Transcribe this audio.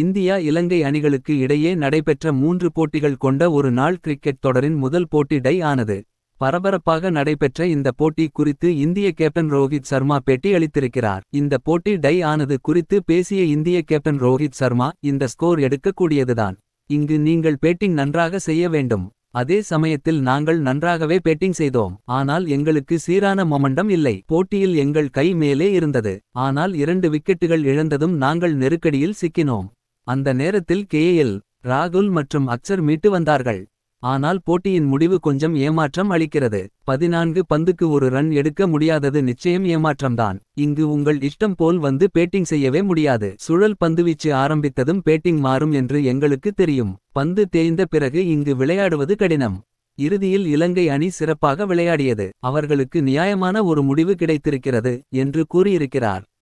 India இலங்கை அணிகளுக்கு இடையே நடைபெற்ற மூன்று போட்டிகள் கொண்ட ஒரு நாள் கிரிக்கெட் தொடரின் முதல் போட்டி டை ஆனது பரபரப்பாக நடைபெற்ற இந்த போட்டி குறித்து இந்திய கேப்டன் ரோஹித் சர்மா பேட்டி அளித்திருக்கிறார் இந்த போட்டி டை ஆனது குறித்து பேசிய இந்திய கேப்டன் ரோஹித் சர்மா இந்த ஸ்கோர் எடுக்கக்கூடியதுதான் இங்கு நீங்கள் பேட்டிங் நன்றாக செய்ய வேண்டும் அதே சமயத்தில் நாங்கள் நன்றாகவே பேட்டிங் செய்தோம் ஆனால் எங்களுக்கு சீரான மொமண்டம் இல்லை போட்டியில் எங்கள் கை மேலே இருந்தது ஆனால் இரண்டு விக்கெட்டுகள் இழந்ததும் நாங்கள் நெருக்கடியில் சிக்கினோம் அந்த நேரத்தில் எல் ராகுல் மற்றும் அக்சர் மீட்டு வந்தார்கள் ஆனால் போட்டியின் முடிவு கொஞ்சம் ஏமாற்றம் அளிக்கிறது பதினான்கு பந்துக்கு ஒரு ரன் எடுக்க முடியாதது நிச்சயம் ஏமாற்றம்தான் இங்கு உங்கள் இஷ்டம் போல் வந்து பேட்டிங் செய்யவே முடியாது சுழல் பந்துவீச்சு ஆரம்பித்ததும் பேட்டிங் மாறும் என்று எங்களுக்கு தெரியும் பந்து தேய்ந்த பிறகு இங்கு விளையாடுவது கடினம் இறுதியில் இலங்கை அணி சிறப்பாக விளையாடியது அவர்களுக்கு நியாயமான ஒரு முடிவு கிடைத்திருக்கிறது என்று கூறியிருக்கிறார்